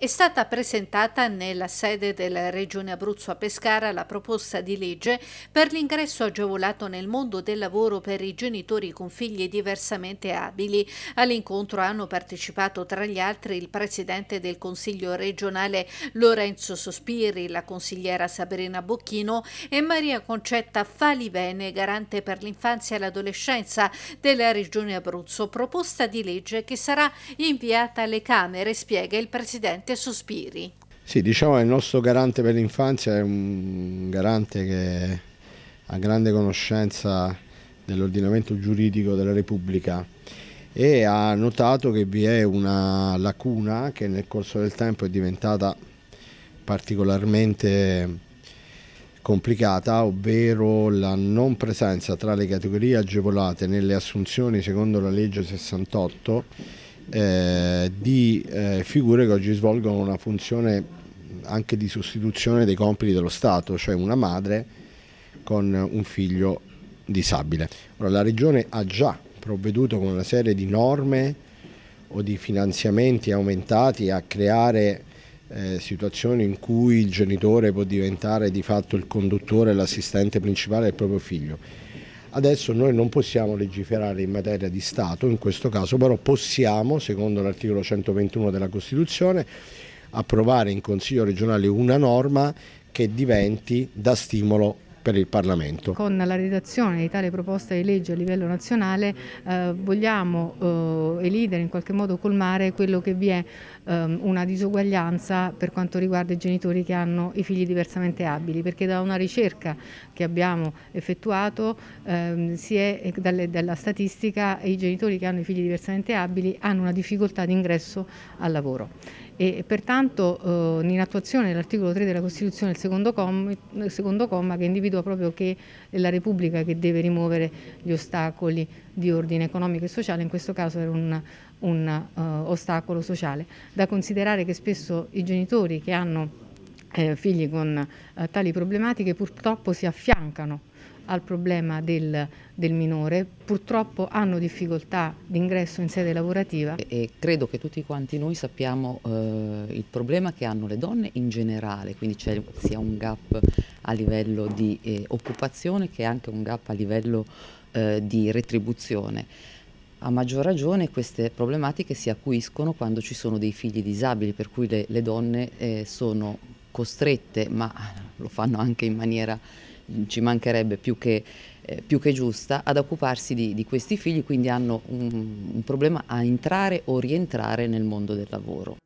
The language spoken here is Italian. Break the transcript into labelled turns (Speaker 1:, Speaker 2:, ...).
Speaker 1: È stata presentata nella sede della Regione Abruzzo a Pescara la proposta di legge per l'ingresso agevolato nel mondo del lavoro per i genitori con figli diversamente abili. All'incontro hanno partecipato tra gli altri il Presidente del Consiglio regionale Lorenzo Sospiri, la consigliera Sabrina Bocchino e Maria Concetta Falivene, garante per l'infanzia e l'adolescenza della Regione Abruzzo. Proposta di legge che sarà inviata alle Camere, spiega il Presidente sette sospiri.
Speaker 2: Sì, diciamo che il nostro garante per l'infanzia è un garante che ha grande conoscenza dell'ordinamento giuridico della Repubblica e ha notato che vi è una lacuna che nel corso del tempo è diventata particolarmente complicata, ovvero la non presenza tra le categorie agevolate nelle assunzioni secondo la legge 68 eh, di eh, figure che oggi svolgono una funzione anche di sostituzione dei compiti dello Stato, cioè una madre con un figlio disabile. Ora, la Regione ha già provveduto con una serie di norme o di finanziamenti aumentati a creare eh, situazioni in cui il genitore può diventare di fatto il conduttore l'assistente principale del proprio figlio Adesso noi non possiamo legiferare in materia di Stato, in questo caso però possiamo, secondo l'articolo 121 della Costituzione, approvare in Consiglio regionale una norma che diventi da stimolo per il Parlamento.
Speaker 3: Con la redazione di tale proposta di legge a livello nazionale eh, vogliamo eh, elidere in qualche modo colmare quello che vi è ehm, una disuguaglianza per quanto riguarda i genitori che hanno i figli diversamente abili, perché da una ricerca che abbiamo effettuato ehm, si è, eh, dalle, dalla statistica i genitori che hanno i figli diversamente abili hanno una difficoltà di ingresso al lavoro e pertanto eh, in attuazione dell'articolo 3 della Costituzione, il secondo, comma, secondo comma che individua proprio che è la Repubblica che deve rimuovere gli ostacoli di ordine economico e sociale, in questo caso era un, un uh, ostacolo sociale. Da considerare che spesso i genitori che hanno eh, figli con eh, tali problematiche purtroppo si affiancano al problema del, del, minore,
Speaker 4: purtroppo hanno difficoltà d'ingresso in sede lavorativa. E credo che tutti quanti noi sappiamo eh, il problema che hanno le donne in generale, quindi c'è sia un gap a livello di eh, occupazione che anche un gap a livello eh, di retribuzione. A maggior ragione queste problematiche si acuiscono quando ci sono dei figli disabili, per cui le, le donne eh, sono costrette, ma lo fanno anche in maniera, ci mancherebbe più che, eh, più che giusta, ad occuparsi di, di, questi figli, quindi hanno un, un problema a entrare o rientrare nel mondo del lavoro.